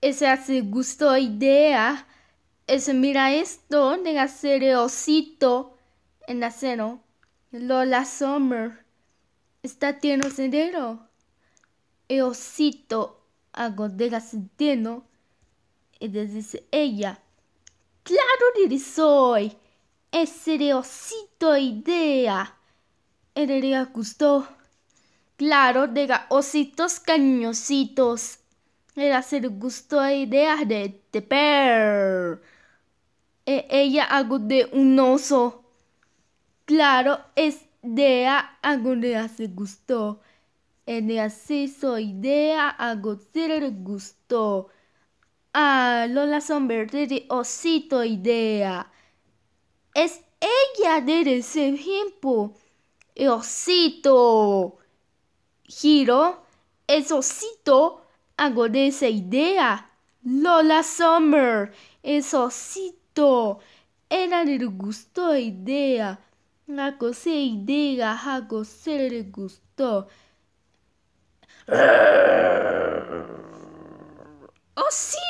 ese hace gusto idea, ese mira esto de hacer osito en la cena. Lola Summer está tierno sendero. El e osito hago de y Y dice ella, claro que soy, ese osito e idea. Ella le gustó. Claro, de ositos cañositos era ser gusto la ideas de Teper. E ella hago de un oso. Claro, es idea algo de hacer gusto. En el acceso idea algo ser gusto. Ah, Lola Sombrero de osito idea. Es ella de ese tiempo. E osito. Giro. Es osito hago esa idea? Lola Summer, es osito, era el gusto idea. La cosa idea, hago se le gustó. ¡Oh, sí!